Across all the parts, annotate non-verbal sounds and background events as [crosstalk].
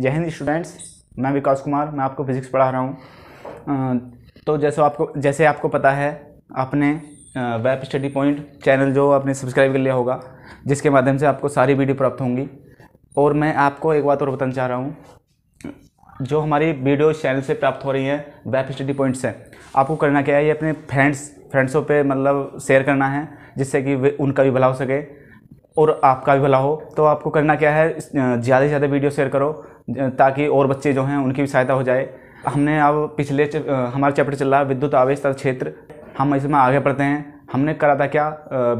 जय हिंद स्टूडेंट्स मैं विकास कुमार मैं आपको फिज़िक्स पढ़ा रहा हूँ तो जैसे आपको जैसे आपको पता है आपने वेब स्टडी पॉइंट चैनल जो आपने सब्सक्राइब कर लिया होगा जिसके माध्यम से आपको सारी वीडियो प्राप्त होंगी और मैं आपको एक बात और बताना चाह रहा हूँ जो हमारी वीडियो चैनल से प्राप्त हो रही है वेब स्टडी पॉइंट से आपको करना क्या है ये अपने फ्रेंड्स फ्रेंड्सों पर मतलब शेयर करना है जिससे कि उनका भी भला हो सके और आपका भी भला हो तो आपको करना क्या है ज़्यादा से ज़्यादा वीडियो शेयर करो ताकि और बच्चे जो हैं उनकी भी सहायता हो जाए हमने अब पिछले हमारा चैप्टर चल रहा है विद्युत आवेश तथा क्षेत्र हम इसमें आगे पढ़ते हैं हमने करा था क्या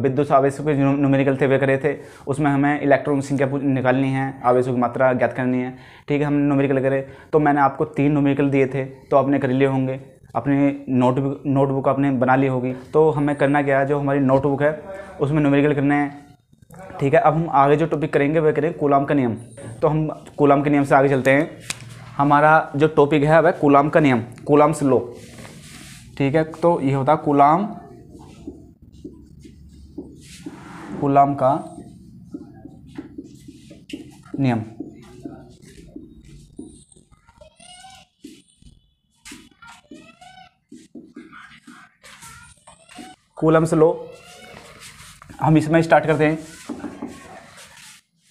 विद्युत आवेश के न्यूमेरिकल थे वे करे थे उसमें हमें इलेक्ट्रॉन संख्या निकालनी है आवेशों की मात्रा ज्ञात करनी है ठीक है हमने न्यूमेरिकल करे तो मैंने आपको तीन न्यूमेरिकल दिए थे तो आपने कर लिए होंगे अपने नोटबुक नोटबुक आपने बना ली होगी तो हमें करना क्या है जो हमारी नोटबुक है उसमें न्यूमेरिकल करने हैं ठीक है अब हम आगे जो टॉपिक करेंगे वह करेंगे कोलाम का नियम तो हम कोलाम के नियम से आगे चलते हैं हमारा जो टॉपिक है वह कोलाम का नियम कोलाम से लो ठीक है तो ये होता है कोलाम कोलाम का नियम कुलम से लो हम इसमें स्टार्ट करते हैं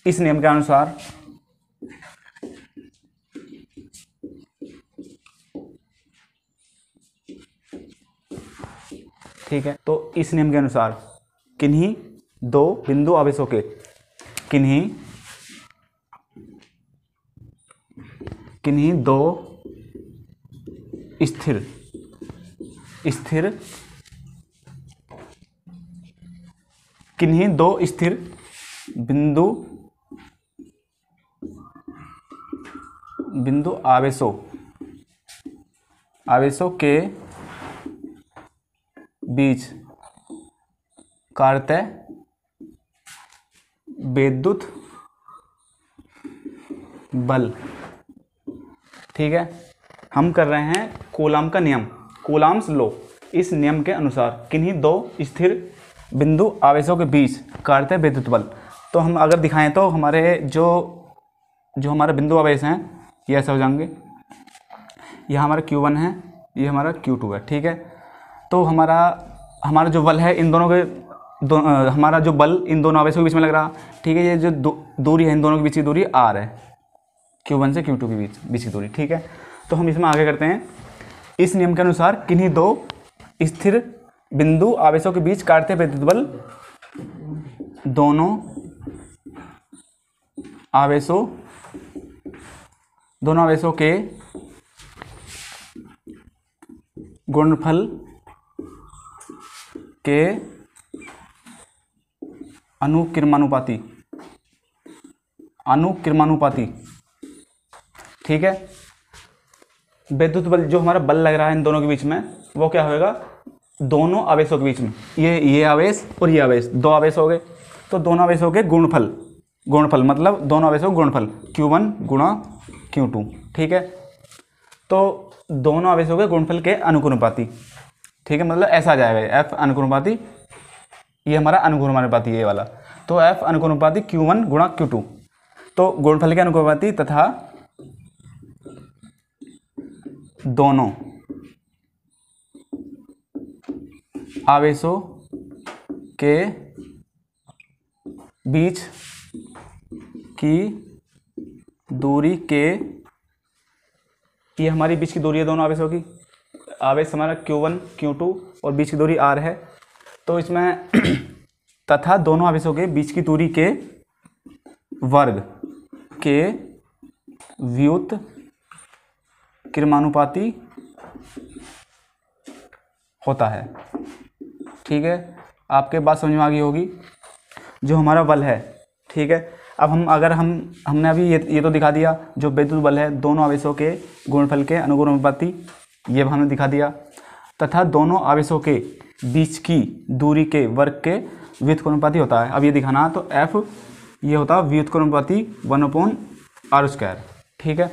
इस नियम के अनुसार ठीक है तो इस नियम के अनुसार किन्हीं दो बिंदु आवेशों के किन्हीं किन्हीं दो स्थिर स्थिर किन्हीं दो स्थिर बिंदु बिंदु आवेशों आवेशों के बीच कार्य विद्युत बल ठीक है हम कर रहे हैं कोलाम का नियम कोलाम्स लो इस नियम के अनुसार किन्हीं दो स्थिर बिंदु आवेशों के बीच कार्य विद्युत बल तो हम अगर दिखाएं तो हमारे जो जो हमारे बिंदु आवेश हैं ये ऐसे हो जाएंगे यह हमारा क्यू वन है ये हमारा क्यू टू है ठीक है तो हमारा हमारा जो बल है इन दोनों के दो, आ, हमारा जो बल इन दोनों आवेशों के बीच में लग रहा ठीक है ये जो दूरी है इन दोनों के बीच की दूरी आर है क्यू वन से क्यू टू के बीच बीच की दूरी ठीक है तो हम इसमें आगे करते हैं इस नियम के अनुसार किन्हीं दो स्थिर बिंदु आवेशों के बीच कार्य विद्युत बल दोनों आवेशों दोनों आवेशों के गुणफल के अनुक्रमानुपाति अनुक्रमानुपाति ठीक है विद्युत बल जो हमारा बल लग रहा है इन दोनों के बीच में वो क्या होएगा दोनों आवेशों के बीच में ये ये आवेश और ये आवेश दो आवेश हो गए तो दोनों आवेशों के गुणफल गुणफल मतलब दोनों आवेशों के गुणफल क्यू वन गुणा क्यू टू ठीक है तो दोनों आवेश हो गए गुणफल के अनुकुनुपाती ठीक है मतलब ऐसा आ जाएगा एफ अनुकुनुपाती ये हमारा अनुकुनुपाती ये वाला तो एफ अनुकुनुपाती क्यू वन गुणा क्यू टू तो गुणफल के अनुकुनुपाती तथा दोनों आवेशों के बीच की दूरी के ये हमारी बीच की दूरी है दोनों आवेशों की आवेश हमारा क्यू वन क्यू टू और बीच की दूरी आर है तो इसमें [clears throat] तथा दोनों आवेशों के बीच की दूरी के वर्ग के व्युत क्रमानुपाति होता है ठीक है आपके बात समझ में आ गई होगी जो हमारा बल है ठीक है अब हम अगर हम हमने अभी ये ये तो दिखा दिया जो विद्युत बल है दोनों आवेशों के गुणफल के अनुगुण अनुपाति ये हमने दिखा दिया तथा दोनों आवेशों के बीच की दूरी के वर्ग के व्युत अनुपाति होता है अब ये दिखाना तो एफ ये होता है व्युत कोणपाती वन अपोन आर स्क्वायर ठीक है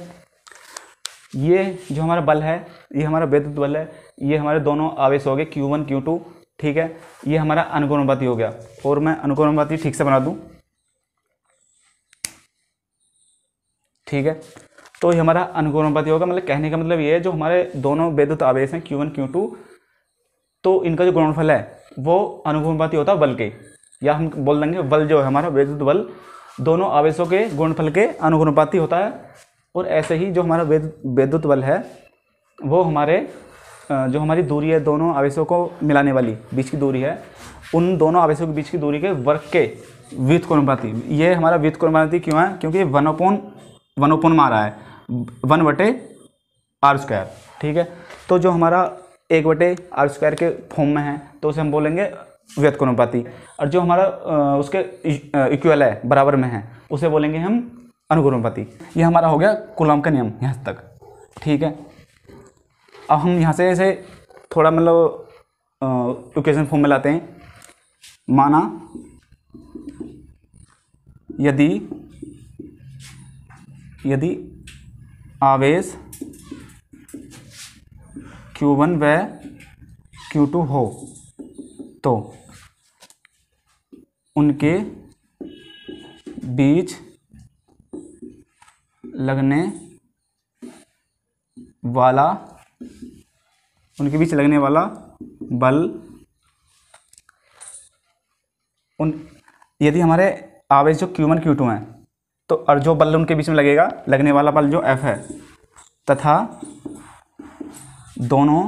ये जो हमारा बल है ये हमारा विद्युत बल है ये हमारे दोनों आवेश हो गए क्यू वन क्यू टू ठीक है ये हमारा अनुकोणपाती हो गया और मैं अनुकोणपाती ठीक से बना दूँ ठीक है तो ये हमारा अनुगुणपति होगा मतलब कहने का मतलब ये है जो हमारे दोनों वैद्युत आवेश हैं क्यू वन क्यू टू तो इनका जो गुणफल है वो अनुगुणपति होता है बल के या हम बोल देंगे बल जो है हमारा वैद्युत बल दोनों आवेशों के गुणफल के अनुगुणपाती होता है और ऐसे ही जो हमारा वैद्युत बल है वो हमारे जो हमारी दूरी है दोनों आवेशों को मिलाने वाली बीच की दूरी है उन दोनों आवेशों के बीच की दूरी के वर्ग के को कोणपाती ये हमारा को कोणपाती क्यों है क्योंकि वन अपॉन वन ओपन में आ रहा है वन बटे आर स्क्वायर ठीक है तो जो हमारा एक बटे आर स्क्वायर के फॉर्म में है तो उसे हम बोलेंगे व्यतकोणपाती और जो हमारा उसके इक्वल है बराबर में है उसे बोलेंगे हम अनुगुणपाती ये हमारा हो गया कुलम का नियम यहाँ तक ठीक है अब हम यहाँ से ऐसे थोड़ा मतलब इक्वेशन फॉर्म में लाते हैं माना यदि यदि आवेश Q1 व Q2 हो तो उनके बीच लगने वाला उनके बीच लगने वाला बल उन यदि हमारे आवेश जो Q1 Q2 हैं तो और जो बल उनके बीच में लगेगा लगने वाला बल जो एफ है तथा दोनों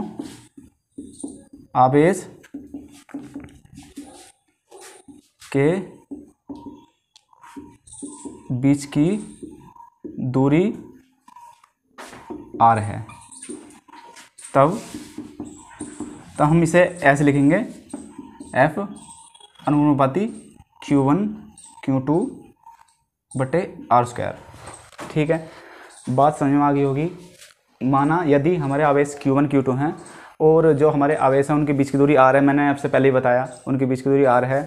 आवेश के बीच की दूरी आर है तब तो हम इसे ऐसे लिखेंगे एफ अनुपाती क्यू वन क्यू टू बटे आर स्क्वायर ठीक है बात समझ में आ गई होगी माना यदि हमारे आवेश Q1 Q2 हैं और जो हमारे आवेश हैं उनके बीच की दूरी आर है मैंने आपसे पहले ही बताया उनके बीच की दूरी आर है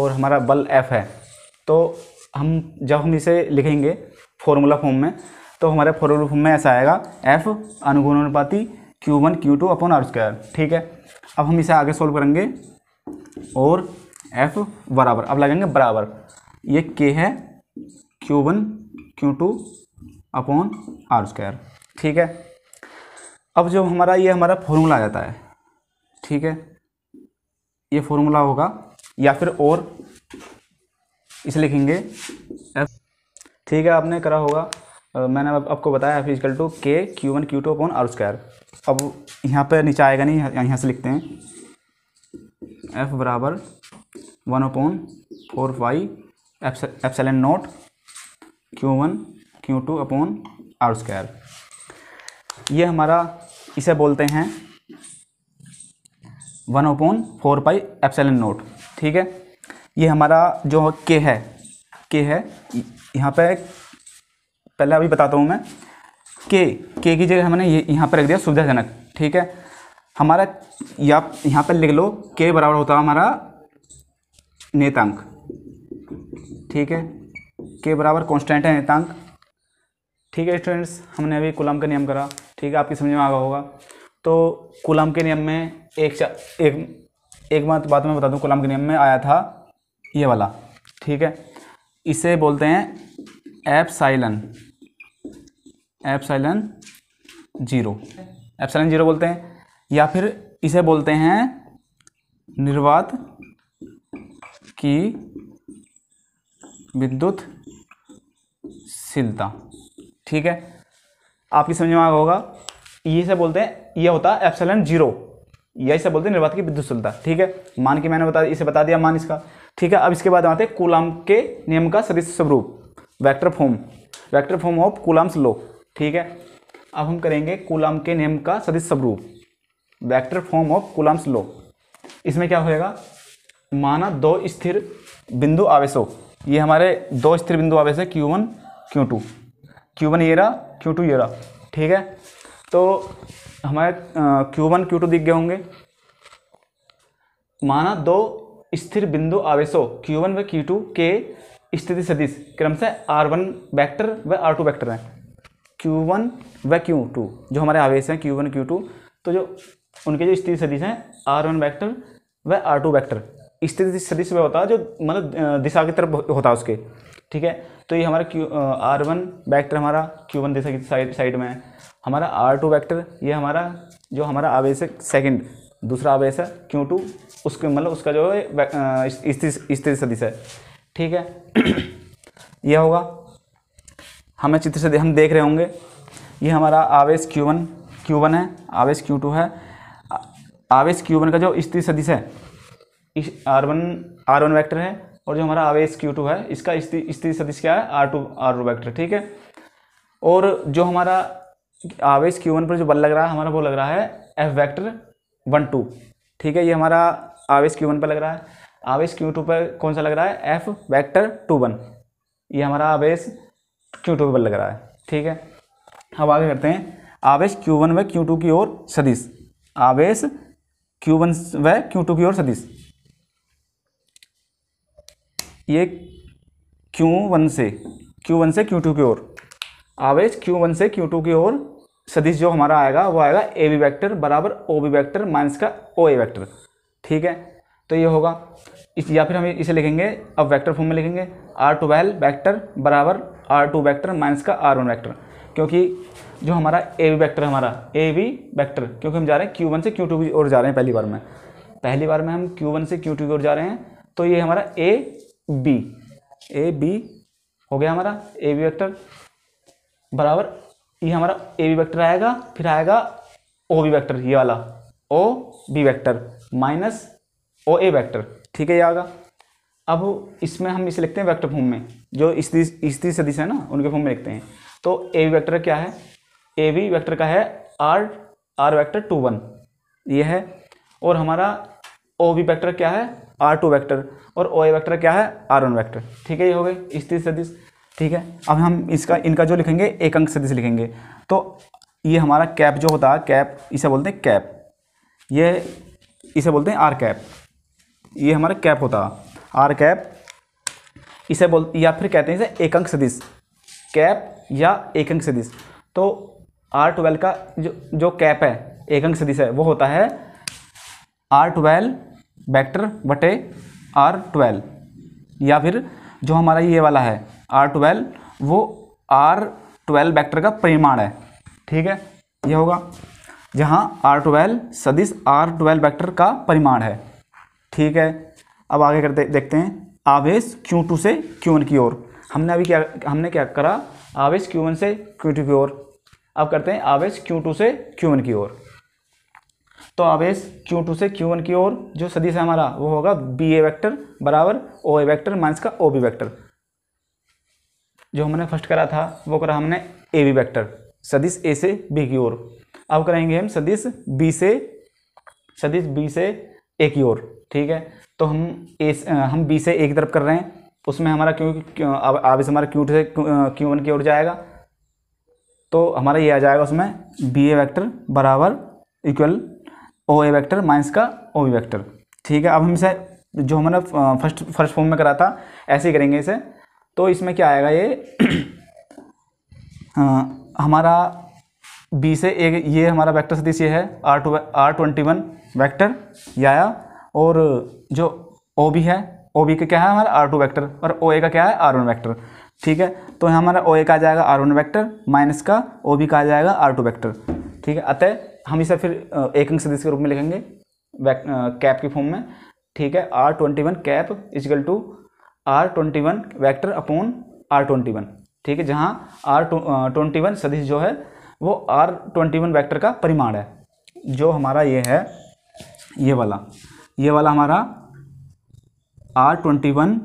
और हमारा बल एफ है तो हम जब हम इसे लिखेंगे फॉर्मूला फॉर्म में तो हमारे फॉर्मूला फॉर्म में ऐसा आएगा एफ अनुगुणानुपाती Q one Q two upon R square ठीक है अब हम इसे आगे सोल्व करेंगे और एफ बराबर अब लगेंगे बराबर ये के है Q one Q two upon R square ठीक है अब जो हमारा ये हमारा फॉर्मूला आ जाता है ठीक है ये फॉर्मूला होगा या फिर और इसे लिखेंगे एफ ठीक है आपने करा होगा मैंने आप, आपको बताया फिजिकल टू के Q one Q two upon R square अब यहाँ पर नीचे आएगा नहीं यहाँ से लिखते हैं एफ बराबर one upon four five F epsilon naught Q one Q two upon R square ये हमारा इसे बोलते हैं one upon four pi epsilon naught ठीक है ये हमारा जो के है के है यहाँ पे पहले अभी बताता हूँ मैं के के की जगह हमने ये यहाँ पर रख दिया सुविधाजनक ठीक है हमारा या यहाँ पर लिख लो के बराबर होता है हमारा नेतांक ठीक है के बराबर कॉन्स्टेंट है नितांक ठीक है स्टूडेंट्स हमने अभी कुलम का नियम करा ठीक है आपकी समझ में आ गया होगा तो कुलम के नियम में एक एक एक बात बात मैं बता दूं कुलम के नियम में आया था ये वाला ठीक है इसे बोलते हैं एप्साइलन साइलन जीरो साइलन जीरो बोलते हैं या फिर इसे बोलते हैं निर्वात की विद्युत शीलता ठीक है आपकी समझ में आ होगा ये से बोलते हैं ये होता है एप्सलन जीरो यही से बोलते हैं निर्वात की विद्युत ठीक है मान के मैंने बता इसे बता दिया मान इसका ठीक है अब इसके बाद आते हैं कुलाम के नियम का सदस्य स्वरूप vector form vector form of Coulomb's law ठीक है अब हम करेंगे कुलाम के नियम का सदस्य स्वरूप vector form of Coulomb's law इसमें क्या होएगा माना दो स्थिर बिंदु आवेशों ये हमारे दो स्थिर बिंदु आवेश है Q one Q two Q one ये रहा क्यू टू ये रहा ठीक है तो हमारे क्यू वन क्यू टू दिख गए होंगे माना दो स्थिर बिंदु आवेशों क्यू वन व क्यू टू के स्थिति सदिश क्रमशः आर वन वैक्टर व आर टू वैक्टर हैं क्यू वन व क्यू टू जो हमारे आवेश हैं क्यू वन क्यू टू तो जो उनके जो स्थिति सदिश हैं आर वन वैक्टर व आर टू वैक्टर स्थिति सदिश वह होता है जो मतलब दिशा की तरफ होता है उसके ठीक है तो ये हमारा क्यू आर वन वैक्टर हमारा क्यू वन जैसा कि साइड साइड में है हमारा आर टू वैक्टर ये हमारा जो हमारा आवेश है सेकेंड दूसरा आवेश है क्यू टू उसके मतलब उसका जो है स्थिर सदिश है ठीक है [clears throat] यह होगा हमें चित्र से हम देख रहे होंगे ये हमारा आवेश क्यू वन क्यू वन है आवेश क्यू टू है आवेश क्यू वन का जो स्थिर सदिश है R one R one vector है और जो हमारा आवेश क्यू टू है इसका स्थिति सदिश क्या है R two R two vector ठीक है और जो हमारा आवेश क्यू वन पर जो बल लग रहा है हमारा वो लग रहा है एफ वैक्टर वन टू ठीक है ये हमारा आवेश क्यू वन पर लग रहा है आवेश क्यू टू पर कौन सा लग रहा है एफ वैक्टर टू वन ये हमारा आवेश क्यू टू पर बल लग रहा है ठीक है अब आगे करते हैं आवेश क्यू वन व क्यू टू की ओर सदिश आवेश क्यू वन व क्यू टू की ओर सदिश ये Q1 से Q1 से Q2 की ओर आवेश Q1 से Q2 की ओर सदिश जो हमारा आएगा वो आएगा ए बी वैक्टर बराबर ओ बी वैक्टर माइनस का ओ ए वैक्टर ठीक है तो ये होगा इस या फिर हम इसे लिखेंगे अब वैक्टर फॉर्म में लिखेंगे आर ट्वेल्व वैक्टर बराबर आर टू वैक्टर माइनस का आर वन वैक्टर क्योंकि जो हमारा ए बी वैक्टर हमारा ए बी वैक्टर क्योंकि हम जा रहे हैं क्यू वन से क्यू टू की ओर जा रहे हैं पहली बार में पहली बार में हम क्यू वन से क्यू टू की ओर जा रहे हैं तो ये हमारा ए बी ए बी हो गया हमारा ए बी वैक्टर बराबर ये हमारा ए बी वैक्टर आएगा फिर आएगा ओ बी वैक्टर ये वाला O B vector minus O A vector ठीक है ये आएगा अब इसमें हम इसे लिखते हैं वैक्टर फॉर्म में जो तीस सदी है ना उनके फॉर्म में लिखते हैं तो ए बी वैक्टर क्या है ए बी वैक्टर का है R R vector two one ये है और हमारा ओ बी वैक्टर क्या है आर टू वैक्टर और ओ ए वैक्टर क्या है आर वन वैक्टर ठीक है ये हो गई तीस सदिश ठीक है अब हम इसका इनका जो लिखेंगे एक अंक सदिश लिखेंगे तो ये हमारा कैप जो होता है कैप इसे बोलते हैं कैप ये इसे बोलते हैं आर कैप ये हमारा कैप होता आर कैप इसे बोल या फिर कहते हैं इसे एक अंक सदिश कैप या एक अंक सदिश तो आर ट्वेल्व का जो जो कैप है एक अंक सदिश है वो होता है आर ट्वेल्व वैक्टर बटे आर ट्वेल्व या फिर जो हमारा ये वाला है आर ट्वेल्व वो आर ट्वेल्व वैक्टर का परिमाण है ठीक है ये होगा जहाँ आर ट्वेल्व सदिश आर ट्वेल्व वैक्टर का परिमाण है ठीक है अब आगे करते देखते हैं आवेश Q2 टू से क्यू वन की ओर हमने अभी क्या हमने क्या करा आवेश क्यू वन से क्यू टू की ओर अब करते हैं आवेश क्यू टू से क्यू वन की ओर तो आवेश Q2 से Q1 की ओर जो सदिश है हमारा वो होगा बी ए वैक्टर बराबर ओ ए वैक्टर माइनस का ओ बी वैक्टर जो हमने फर्स्ट करा था वो करा हमने ए बी वैक्टर सदिश ए से बी की ओर अब करेंगे हम सदिश बी से सदिश बी से ए की ओर ठीक है तो हम ए हम बी से ए की तरफ कर रहे हैं उसमें हमारा क्यों आवेश हमारा क्यू से क्यू वन की ओर जाएगा तो हमारा ये आ जाएगा उसमें बी ए वैक्टर बराबर equal O A vector minus का ओ वी वैक्टर ठीक है अब हम इसे जो हमने फर्स्ट फर्स्ट फॉर्म में करा था ऐसे ही करेंगे इसे तो इसमें क्या आएगा ये आ, [clears throat] हमारा बी से एक ये हमारा वैक्टर सदी ये है R two R twenty one vector ये आया और जो ओ बी है ओ बी का क्या है हमारा आर टू वैक्टर और ओ ए का क्या है आर वन वैक्टर ठीक है तो हमारा ओ ए का आ जाएगा आर वन वैक्टर माइनस का ओ बी का आ जाएगा आर टू वैक्टर ठीक है अतः हम इसे फिर एक अंक सदिश के रूप में लिखेंगे कैप के फॉर्म में ठीक है R twenty one cap is equal to R twenty one vector upon R twenty one ठीक है जहाँ आर ट्वेंटी वन सदिश जो है वो आर ट्वेंटी वन वैक्टर का परिमाण है जो हमारा ये है ये वाला ये वाला हमारा R twenty one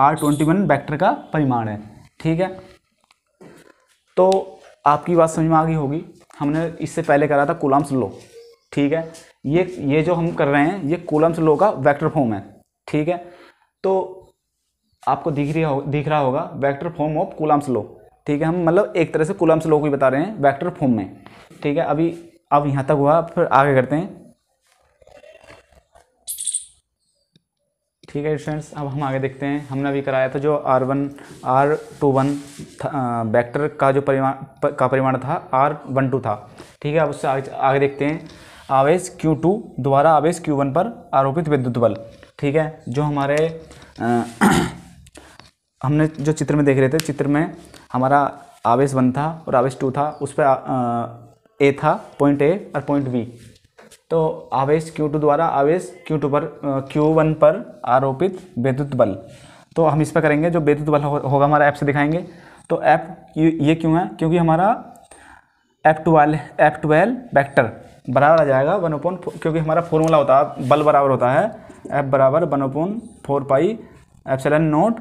R twenty one vector का परिमाण है ठीक है तो आपकी बात समझ में आ गई होगी हमने इससे पहले करा था कोलम्स लो ठीक है ये ये जो हम कर रहे हैं ये कोलम्स लो का वेक्टर फॉर्म है ठीक है तो आपको दिख रही हो दिख रहा होगा vector form of Coulomb's law ठीक है हम मतलब एक तरह से कोलम्स लो को ही बता रहे हैं वेक्टर फॉर्म में ठीक है अभी अब यहाँ तक हुआ फिर आगे करते हैं ठीक है स्टूडेंट्स अब हम आगे देखते हैं हमने अभी कराया था जो R one R two one vector का जो परिमाण का परिमाण था आर वन टू था ठीक है अब उससे आगे आगे देखते हैं आवेश क्यू टू द्वारा आवेश क्यू वन पर आरोपित विद्युत बल ठीक है जो हमारे आ, [clears throat] हमने जो चित्र में देख रहे थे चित्र में हमारा आवेश वन था और आवेश टू था उस पर ए था पॉइंट ए और पॉइंट बी तो आवेश Q2 द्वारा आवेश Q2 पर Q1 पर आरोपित विद्युत बल तो हम इस पर करेंगे जो विद्युत बल हो, होगा हमारा ऐप से दिखाएंगे तो ऐप ये क्यों है क्योंकि हमारा F twelve F twelve vector बराबर आ जाएगा वन ओपोन क्योंकि हमारा फॉर्मूला होता है बल बराबर होता है एफ बराबर one upon four pi epsilon naught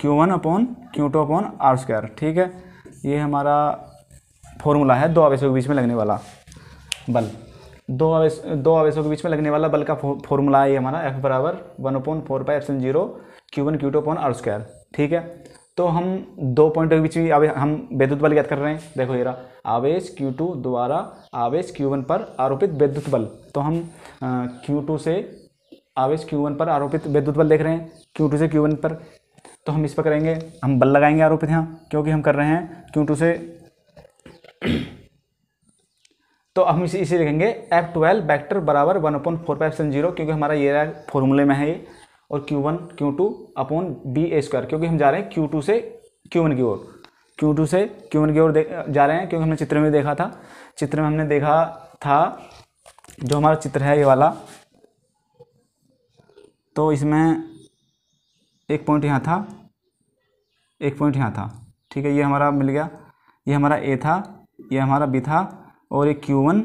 Q one upon Q two upon R square ठीक है ये हमारा फॉर्मूला है दो आवेशों के बीच में लगने वाला बल दो आवेश दो आवेशों के बीच में लगने वाला बल का फॉर्मूला है हमारा एफ बराबर one upon four pi epsilon zero Q one Q two upon R square ठीक है तो हम दो पॉइंटों के बीच में आवेश हम वैद्युत बल याद कर रहे हैं देखो येरा आवेश क्यू टू द्वारा आवेश क्यू वन पर आरोपित वैद्युत बल तो हम क्यू टू से आवेश क्यू वन पर आरोपित वैद्युत बल देख रहे हैं क्यू टू से क्यू वन पर तो हम इस पर करेंगे हम बल लगाएंगे आरोपित यहाँ क्योंकि हम कर रहे हैं क्यू टू से तो हम इसे इसे लिखेंगे एफ ट्वेल्व वैक्टर बराबर one upon four five seven zero क्योंकि हमारा ये रहा फॉर्मूले में है ये और Q one Q two upon B A square क्योंकि हम जा रहे हैं क्यू टू से क्यू वन की ओर क्यू टू से क्यू वन की ओर जा रहे हैं क्योंकि हमने चित्र में देखा था चित्र में हमने देखा था जो हमारा चित्र है ये वाला तो इसमें एक पॉइंट यहाँ था एक पॉइंट यहाँ था ठीक है ये हमारा मिल गया ये हमारा ए था ये हमारा बी था और ये क्यू वन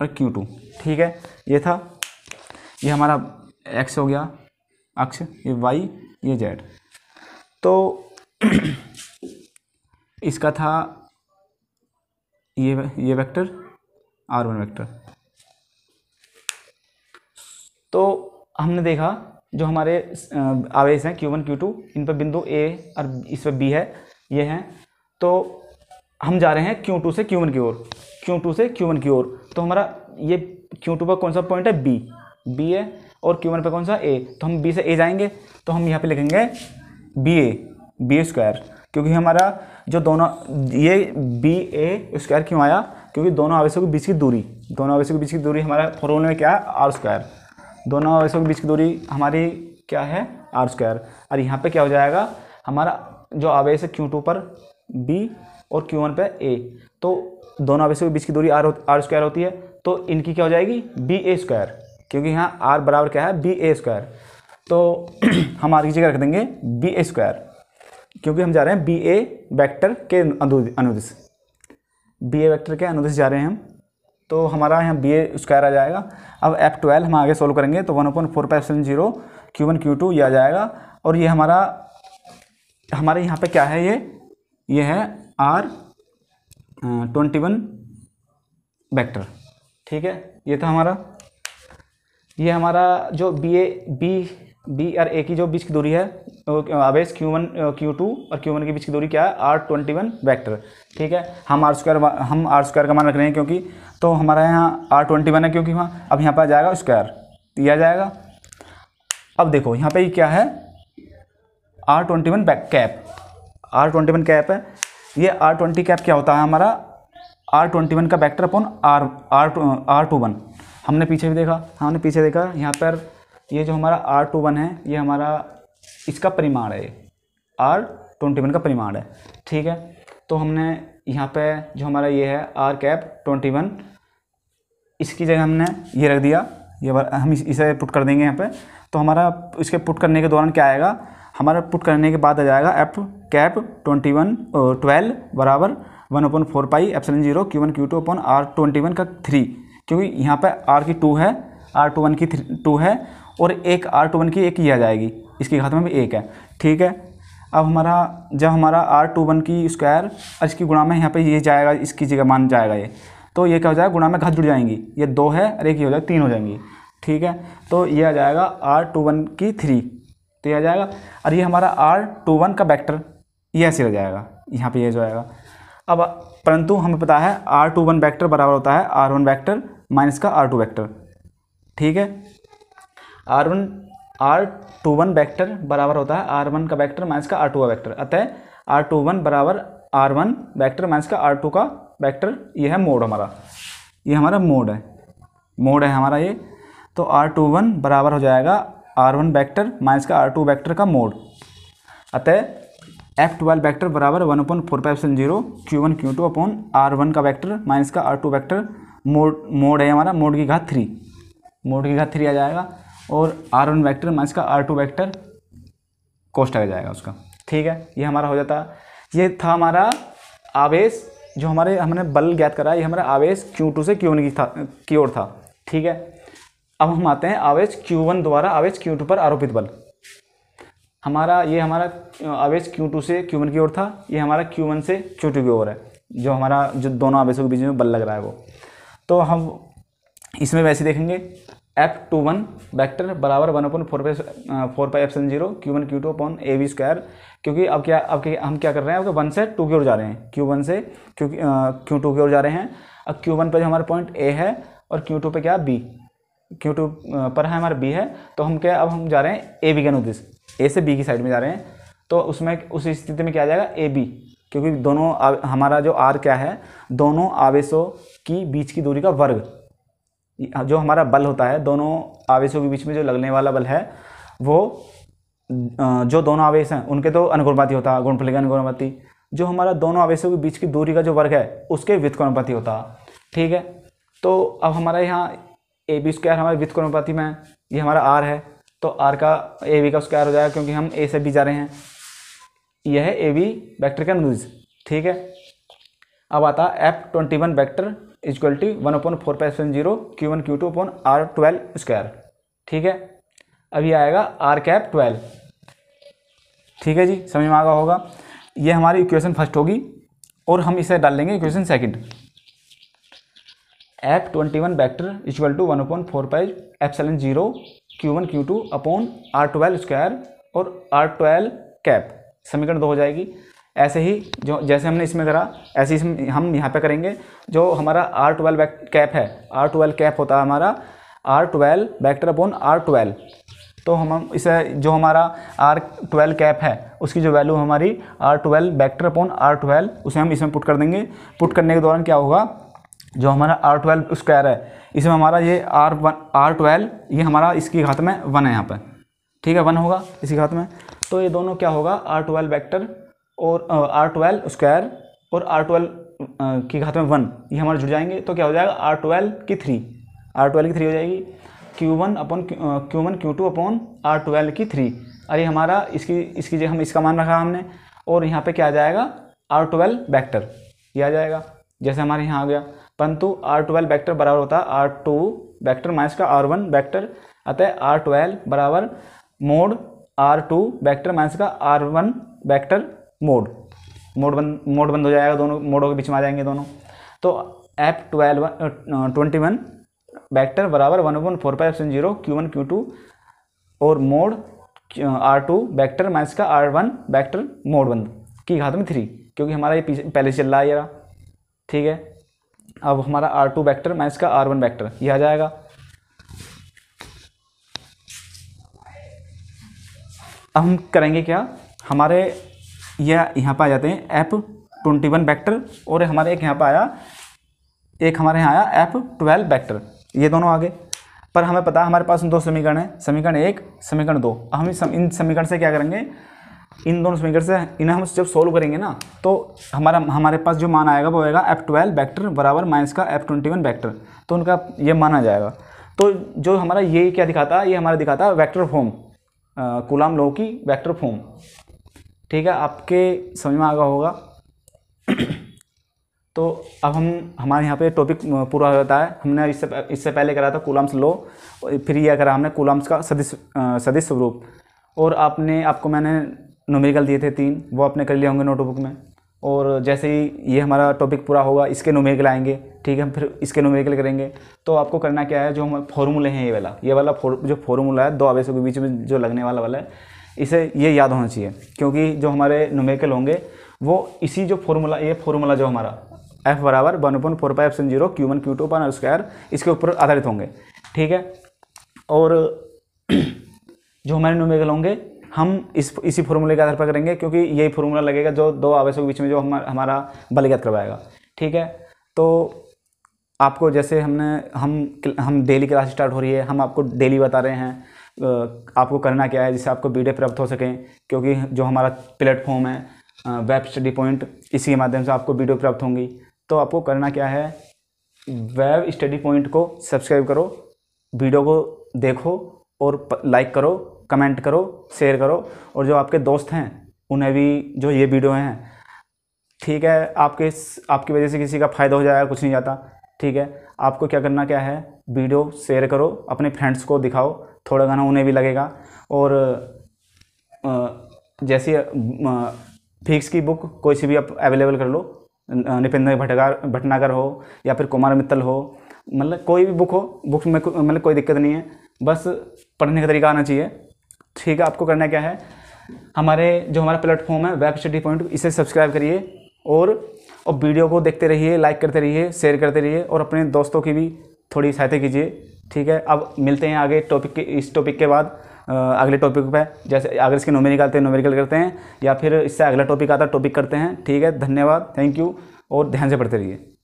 और क्यू टू ठीक है ये था ये हमारा एक्स हो गया अक्ष ये वाई ये जेड तो [clears throat] इसका था ये ये वेक्टर आर वन वैक्टर तो हमने देखा जो हमारे आवेश हैं Q1 Q2 इन पर बिंदु A और इस पर B है ये हैं तो हम जा रहे हैं Q2 से Q1 की ओर Q2 से Q1 की ओर तो हमारा ये Q2 पर कौन सा पॉइंट है B B है और Q1 पर कौन सा A तो हम B से A जाएंगे तो हम यहाँ पे लिखेंगे B A B A square क्योंकि हमारा जो दोनों ये बी ए स्क्वायर क्यों आया क्योंकि दोनों आवेशों के बीच की दूरी दोनों आवेशों के बीच की दूरी हमारा फॉर्मूले में क्या है आर स्क्वायर दोनों आवेशों के बीच की दूरी हमारी क्या है आर स्क्वायर और यहाँ पे क्या हो जाएगा हमारा जो आवेश है क्यू टू पर बी और क्यू वन पे ए तो दोनों आवेशों के बीच की दूरी आर आर स्क्वायर होती है तो इनकी क्या हो जाएगी बी ए स्क्वायर क्योंकि यहाँ आर बराबर क्या है बी ए स्क्वायर तो [clears throat] हम आर की जगह रख देंगे बी ए स्क्वायर क्योंकि हम जा रहे हैं बी ए वैक्टर के अनुदिश बी ए वैक्टर के अनुदिश जा रहे हैं हम तो हमारा यहाँ बी ए स्क्वायर आ जाएगा अब एफ ट्वेल्व हम आगे सोल्व करेंगे तो one upon four five seven zero Q one Q two ये आ जाएगा और ये हमारा हमारे यहाँ पे क्या है ये ये है आर ट्वेंटी वन वैक्टर ठीक है ये था हमारा ये हमारा जो बी ए बी बी और ए की जो बीच की दूरी है आवेश क्यू वन क्यू टू और क्यू वन के बीच की दूरी क्या है आर ट्वेंटी वन वैक्टर ठीक है हम आर स्क्वायर हम आर स्क्वायर का मान रख रहे हैं क्योंकि तो हमारा यहाँ आर ट्वेंटी वन है क्योंकि वहाँ अब यहाँ पर आ जाएगा स्क्वायर दिया जाएगा अब देखो यहाँ पे क्या है R twenty one back cap R twenty one cap है ये आर ट्वेंटी कैप क्या होता है हमारा आर ट्वेंटी वन का vector upon R R R two one हमने पीछे भी देखा हमने पीछे देखा यहाँ पर ये जो हमारा आर टू वन है ये हमारा इसका परिमाण है आर ट्वेंटी वन का परिमाण है ठीक है तो हमने यहाँ पर जो हमारा ये है आर कैप ट्वेंटी वन इसकी जगह हमने ये रख दिया ये हम इसे पुट कर देंगे यहाँ पर तो हमारा इसके पुट करने के दौरान क्या आएगा हमारा पुट करने के बाद आ जाएगा F cap twenty one twelve बराबर one upon four pi seven zero Q one Q two upon R twenty one का थ्री क्योंकि यहाँ पर आर की टू है आर टू वन की टू है और एक आर टू वन की एक ही आ जाएगी इसके घात में भी एक है ठीक है अब हमारा जब हमारा आर टू वन की स्क्वायर और इसकी गुणा में यहाँ पे ये जाएगा इसकी जगह मान जाएगा ये तो ये क्या हो जाएगा गुणा में घात जुड़ जाएंगी ये दो है और एक ही हो जाएगा तीन हो जाएंगी ठीक है तो ये आ जाएगा आर टू वन की थ्री तो यह आ जाएगा और ये हमारा आर टू वन का वैक्टर ये ऐसे रह जाएगा यहाँ पे ये जो आएगा अब परंतु हमें पता है आर टू वन वैक्टर बराबर होता है आर वन वैक्टर माइनस का आर टू वैक्टर ठीक है R one R two one vector बराबर होता है आर वन का वैक्टर माइनस का आर टू का वैक्टर अतः आर टू वन बराबर आर वन वैक्टर माइनस का आर टू का वैक्टर ये है मोड हमारा ये हमारा मोड है मोड है हमारा ये तो आर टू वन बराबर हो जाएगा आर वन वैक्टर माइनस का आर टू वैक्टर का मोड अतः एफ ट्वेल्व वैक्टर बराबर one upon four five seven zero Q one Q two upon R one का वैक्टर माइनस का R two vector mod mod है हमारा mode की घात थ्री मोड की घात थ्री आ जाएगा और आर वन वैक्टर माइनस का आर टू वैक्टर कोस्ट आ जाएगा उसका ठीक है ये हमारा हो जाता ये था हमारा आवेश जो हमारे हमने बल ज्ञात करा ये हमारा आवेश क्यू टू से क्यू वन की था की ओर था ठीक है अब हम आते हैं आवेश Q1 द्वारा आवेश Q2 पर आरोपित बल हमारा ये हमारा आवेश Q2 से Q1 की ओर था ये हमारा Q1 से Q2 की ओर है जो हमारा जो दोनों आवेशों के बीच में बल लग रहा है वो तो हम इसमें वैसे देखेंगे एफ टू वन वैक्टर बराबर one upon four pi four pi seven zero Q one Q two upon A V square क्योंकि अब क्या अब क्या, हम क्या कर रहे हैं अब वन तो से टू की ओर जा रहे हैं क्यू वन से क्यू क्यू टू की ओर जा रहे हैं अब क्यू वन पर जो हमारा पॉइंट ए है और क्यू टू पर क्या बी क्यू टू तो, पर है हमारा बी है तो हम क्या अब हम जा रहे हैं ए बी के अनुदेश ए से बी की साइड में जा रहे हैं तो उसमें उस स्थिति में क्या आ जाएगा ए बी क्योंकि दोनों हमारा जो आर क्या है दोनों आवेशों की बीच की दूरी का वर्ग जो हमारा बल होता है दोनों आवेशों के बीच में जो लगने वाला बल है वो जो दोनों आवेश हैं उनके तो अनुगुणपाती होता है गुणफल के जो हमारा दोनों आवेशों के बीच की दूरी का जो वर्ग है उसके वित्त व्युत्कोणपाती होता ठीक है तो अब हमारा यहाँ ए बी स्क्वायर हमारे व्युत्क्रमपाती में है ये हमारा आर है तो आर का ए बी का स्क्वायर हो जाएगा क्योंकि हम ए से बी जा रहे हैं यह है ए बी वैक्टर का अनुज ठीक है अब आता है F twenty one vector equal to one upon four pi epsilon zero Q one Q two upon R twelve square ठीक है अभी आएगा आर कैप ट्वेल्व ठीक है जी समझ में आ गया होगा ये हमारी इक्वेशन फर्स्ट होगी और हम इसे डाल लेंगे equation second F twenty one vector equal to one upon four pi epsilon zero Q one Q two upon R twelve square और आर ट्वेल्व कैप समीकरण दो हो जाएगी ऐसे ही जो जैसे हमने इसमें करा ऐसे ही हम यहाँ पे करेंगे जो हमारा आर ट्वेल्व कैप है आर ट्वेल्व कैप होता है हमारा R twelve vector upon R twelve तो हम इसे जो हमारा आर ट्वेल्व कैप है उसकी जो वैल्यू हमारी R twelve vector upon R twelve उसे हम इसमें पुट कर देंगे पुट करने के दौरान क्या होगा जो हमारा आर ट्वेल्व स्क्वायर है इसमें हमारा ये आर वन आर ट्वेल्व ये हमारा इसकी घात में वन है यहाँ पर ठीक है वन होगा इसी घात में तो ये दोनों क्या होगा आर ट्वेल्व वैक्टर और आर ट्वेल्व स्क्वायर और आर ट्वेल्व की घात में वन ये हमारे जुड़ जाएंगे तो क्या हो जाएगा आर ट्वेल्व की थ्री आर ट्वेल्व की थ्री हो जाएगी Q one upon Q one Q two upon R twelve की थ्री अरे हमारा इसकी इसकी जगह हम इसका मान रखा हमने और यहाँ पे क्या आ जाएगा आर ट्वेल्व वैक्टर ये आ जाएगा जैसे हमारे यहाँ आ गया परंतु आर ट्वेल्व वैक्टर बराबर होता है आर टू वैक्टर माइनस का आर वन वैक्टर अतः आर ट्वेल्व बराबर mod R two vector minus का R one vector mod mod बंद मोड बंद हो जाएगा दोनों मोडों के बीच में आ जाएंगे दोनों तो F twelve twenty one vector बराबर one one four five seven zero Q one Q two और mod R two vector minus का आर वन वैक्टर मोड बंद की घात में थ्री क्योंकि हमारा ये पहले चल रहा है यार ठीक है अब हमारा आर टू वैक्टर माइनस का आर वन वैक्टर यह आ जाएगा अब हम करेंगे क्या हमारे यह यहाँ पर आ जाते हैं एप ट्वेंटी वन वैक्टर और हमारे एक यहाँ पर आया एक हमारे यहाँ आया एप ट्वेल्व वैक्टर ये दोनों आगे पर हमें पता है हमारे पास दो समीकरण हैं समीकरण एक समीकरण दो हम इन समीकरण से क्या करेंगे इन दोनों समीकरण से इन्हें हम जब सोल्व करेंगे ना तो हमारा हमारे पास जो मान आएगा वो आएगा एफ ट्वेल्व वैक्टर बराबर माइनस का एफ ट्वेंटी वन वैक्टर तो उनका ये माना जाएगा तो जो हमारा ये क्या दिखाता है ये हमारा दिखाता है वैक्टर फॉर्म गुलाम लो की वैक्टर फॉर्म ठीक है आपके समझ में आगा होगा [clears throat] तो अब हम हमारे यहाँ पे टॉपिक पूरा हो जाता है हमने इससे इससे पहले करा था कूलम्स लो फिर यह करा हमने कूलम्स का सदिश सदिश स्वरूप और आपने आपको मैंने नोमेरिकल दिए थे तीन वो आपने कर लिया होंगे नोटबुक में और जैसे ही ये हमारा टॉपिक पूरा होगा इसके नोमेरिकल आएंगे ठीक है हम फिर इसके नोमेरिकल करेंगे तो आपको करना क्या है जो हम फॉर्मूले हैं ये वाला ये वाला जो फॉर्मूला है दो आवेशों के बीच में जो लगने वाला वाला है इसे ये याद होना चाहिए क्योंकि जो हमारे नोमेरिकल होंगे वो इसी जो फॉर्मूला ये फॉर्मूला जो हमारा एफ बराबर one point four five epsilon zero Q one Q two upon square इसके ऊपर आधारित होंगे ठीक है और [clears throat] जो हमारे नोमेरिकल होंगे हम इस इसी फॉर्मूले के आधार पर करेंगे क्योंकि यही फॉर्मूला लगेगा जो दो आवेशों के बीच में जो हम हमारा बल ज्ञात करवाएगा ठीक है तो आपको जैसे हमने हम हम डेली क्लास स्टार्ट हो रही है हम आपको डेली बता रहे हैं आपको करना क्या है जिससे आपको वीडियो प्राप्त हो सकें क्योंकि जो हमारा प्लेटफॉर्म है वेब स्टडी पॉइंट इसी के माध्यम से आपको वीडियो प्राप्त होंगी तो आपको करना क्या है वेब स्टडी पॉइंट को सब्सक्राइब करो वीडियो को देखो और लाइक करो कमेंट करो शेयर करो और जो आपके दोस्त हैं उन्हें भी जो ये वीडियो हैं ठीक है आपके आपकी वजह से किसी का फ़ायदा हो जाएगा कुछ नहीं जाता ठीक है आपको क्या करना क्या है वीडियो शेयर करो अपने फ्रेंड्स को दिखाओ थोड़ा गाना उन्हें भी लगेगा और जैसी फिक्स की बुक कोई सी भी आप अवेलेबल कर लो निपेंद्र भटकार भटनागर हो या फिर कुमार मित्तल हो मतलब कोई भी बुक हो बुक में मतलब कोई दिक्कत नहीं है बस पढ़ने का तरीका आना चाहिए ठीक है आपको करना क्या है हमारे जो हमारा प्लेटफॉर्म है वेब स्टडी पॉइंट इसे सब्सक्राइब करिए और और वीडियो को देखते रहिए लाइक करते रहिए शेयर करते रहिए और अपने दोस्तों की भी थोड़ी सहायता कीजिए ठीक है अब मिलते हैं आगे टॉपिक के इस टॉपिक के बाद अगले टॉपिक पे जैसे अगर इसके नोमे निकालते हैं नोमेरिकल करते हैं या फिर इससे अगला टॉपिक आता है टॉपिक करते हैं ठीक है धन्यवाद थैंक यू और ध्यान से पढ़ते रहिए